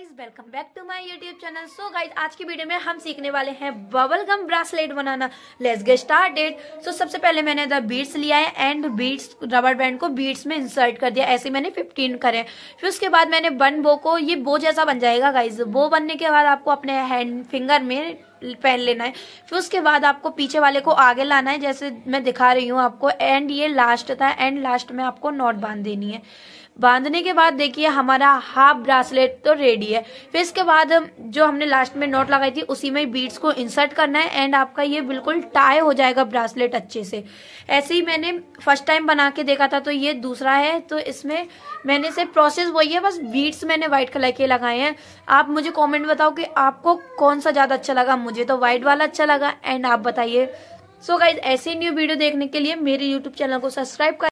guys welcome back to my YouTube channel so guys आज की video में हम सीखने वाले हैं बबल गम ब्रासलेट बनाना let's get started so सबसे पहले मैंने द बीड्स लिया है एंड बीट्स रबर बैंड को बीट्स में इंसर्ट कर दिया ऐसे मैंने 15 करे फिर उसके बाद मैंने बन बो को ये बो जैसा बन जाएगा गाइज बो बनने के बाद आपको अपने हैंड फिंगर में पहन लेना है फिर उसके बाद आपको पीछे वाले को आगे लाना है जैसे मैं दिखा रही हूँ आपको एंड ये लास्ट था एंड लास्ट में आपको नॉट बांध देनी है बांधने के बाद देखिए हमारा हाफ ब्रासलेट तो रेडी है है फिर इसके बाद जो हमने लास्ट में नोट लगाई थी उसी में बीड्स को इंसर्ट करना है एंड आपका ये बिल्कुल टाई हो जाएगा ब्रासलेट अच्छे से ऐसे ही मैंने फर्स्ट टाइम बना के देखा था तो ये दूसरा है तो इसमें मैंने से प्रोसेस वही है बस बीड्स मैंने व्हाइट कलर के लगाए हैं आप मुझे कॉमेंट बताओ कि आपको कौन सा ज़्यादा अच्छा लगा मुझे तो व्हाइट वाला अच्छा लगा एंड आप बताइए सो गाइज ऐसे न्यू वीडियो देखने के लिए मेरे यूट्यूब चैनल को सब्सक्राइब कर